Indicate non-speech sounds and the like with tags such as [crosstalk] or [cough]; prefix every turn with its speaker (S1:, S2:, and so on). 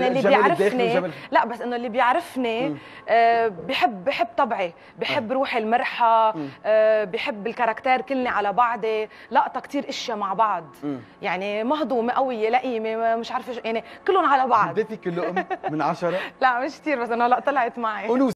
S1: اللي بيعرفني
S2: لا بس انه اللي بيعرفني آه، بحب بحب طبعي بحب آه. روحي المرحه آه بحب الكاركتير كلني على بعضي لقطه كثير اشياء مع بعض يعني مهضومه قويه لئيمه مش عارفه يعني كلهم على بعض اديتك
S3: اللقم من عشرة
S2: [laughs] لا مش كثير بس انا لا طلعت معي